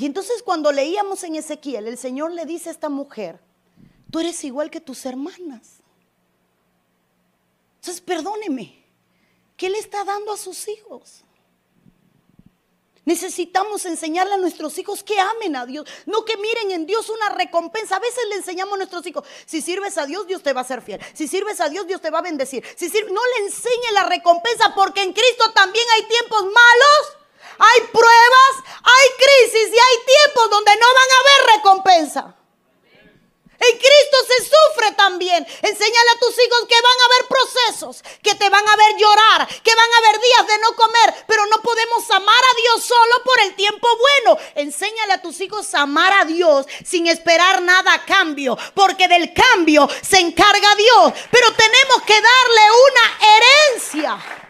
Y entonces cuando leíamos en Ezequiel, el Señor le dice a esta mujer, tú eres igual que tus hermanas. Entonces, perdóneme, ¿qué le está dando a sus hijos? Necesitamos enseñarle a nuestros hijos que amen a Dios, no que miren en Dios una recompensa. A veces le enseñamos a nuestros hijos, si sirves a Dios, Dios te va a ser fiel. Si sirves a Dios, Dios te va a bendecir. Si sirve, no le enseñe la recompensa porque en Cristo también hay tiempos malos hay tiempos donde no van a haber recompensa. En Cristo se sufre también. Enséñale a tus hijos que van a haber procesos, que te van a ver llorar, que van a haber días de no comer, pero no podemos amar a Dios solo por el tiempo bueno. Enséñale a tus hijos a amar a Dios sin esperar nada a cambio, porque del cambio se encarga Dios, pero tenemos que darle una herencia.